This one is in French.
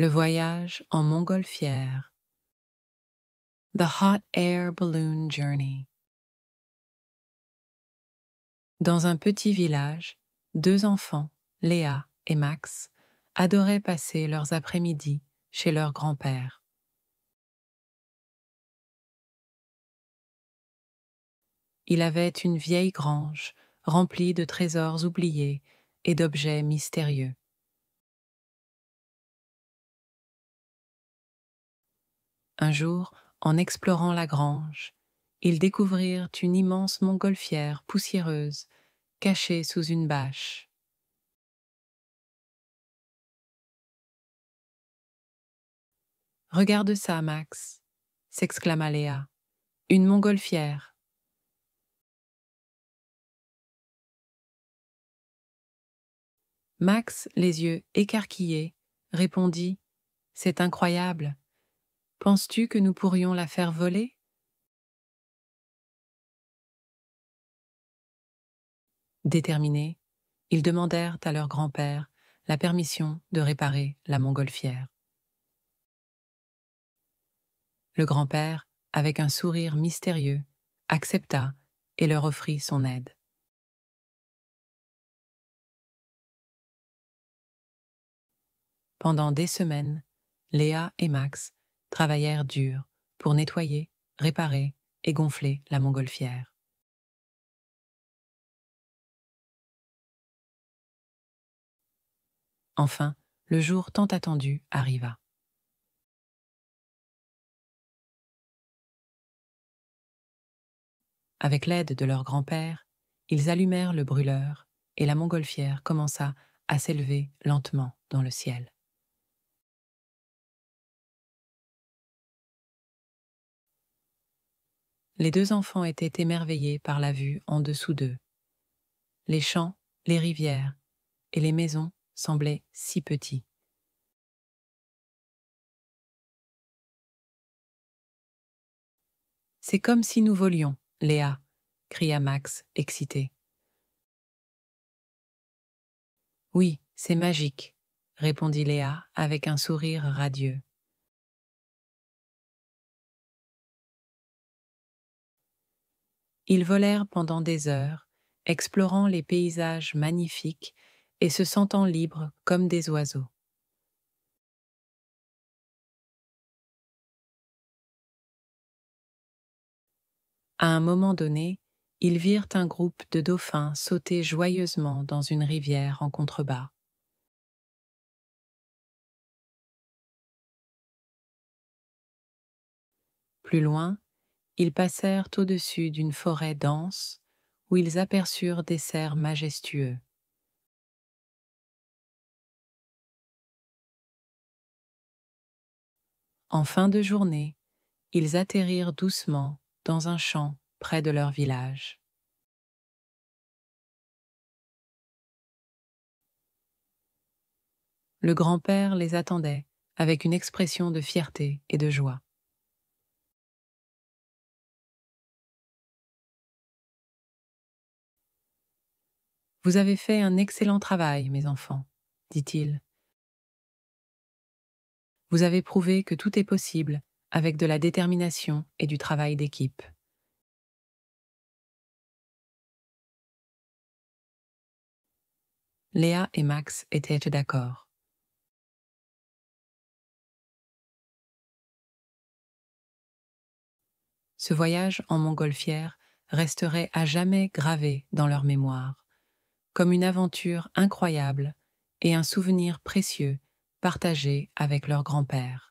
Le voyage en montgolfière. The Hot Air Balloon Journey. Dans un petit village, deux enfants, Léa et Max, adoraient passer leurs après-midi chez leur grand-père. Il avait une vieille grange remplie de trésors oubliés et d'objets mystérieux. Un jour, en explorant la grange, ils découvrirent une immense montgolfière poussiéreuse, cachée sous une bâche. Regarde ça, Max, s'exclama Léa. Une montgolfière. Max, les yeux écarquillés, répondit C'est incroyable. Penses-tu que nous pourrions la faire voler Déterminés, ils demandèrent à leur grand-père la permission de réparer la montgolfière. Le grand-père, avec un sourire mystérieux, accepta et leur offrit son aide. Pendant des semaines, Léa et Max travaillèrent dur pour nettoyer, réparer et gonfler la montgolfière. Enfin, le jour tant attendu arriva. Avec l'aide de leur grand-père, ils allumèrent le brûleur et la montgolfière commença à s'élever lentement dans le ciel. les deux enfants étaient émerveillés par la vue en dessous d'eux. Les champs, les rivières et les maisons semblaient si petits. C'est comme si nous volions, Léa, cria Max, excité. Oui, c'est magique, répondit Léa avec un sourire radieux. Ils volèrent pendant des heures, explorant les paysages magnifiques et se sentant libres comme des oiseaux. À un moment donné, ils virent un groupe de dauphins sauter joyeusement dans une rivière en contrebas. Plus loin, ils passèrent au-dessus d'une forêt dense où ils aperçurent des cerfs majestueux. En fin de journée, ils atterrirent doucement dans un champ près de leur village. Le grand-père les attendait avec une expression de fierté et de joie. Vous avez fait un excellent travail, mes enfants, dit-il. Vous avez prouvé que tout est possible avec de la détermination et du travail d'équipe. Léa et Max étaient d'accord. Ce voyage en montgolfière resterait à jamais gravé dans leur mémoire comme une aventure incroyable et un souvenir précieux partagé avec leur grand-père.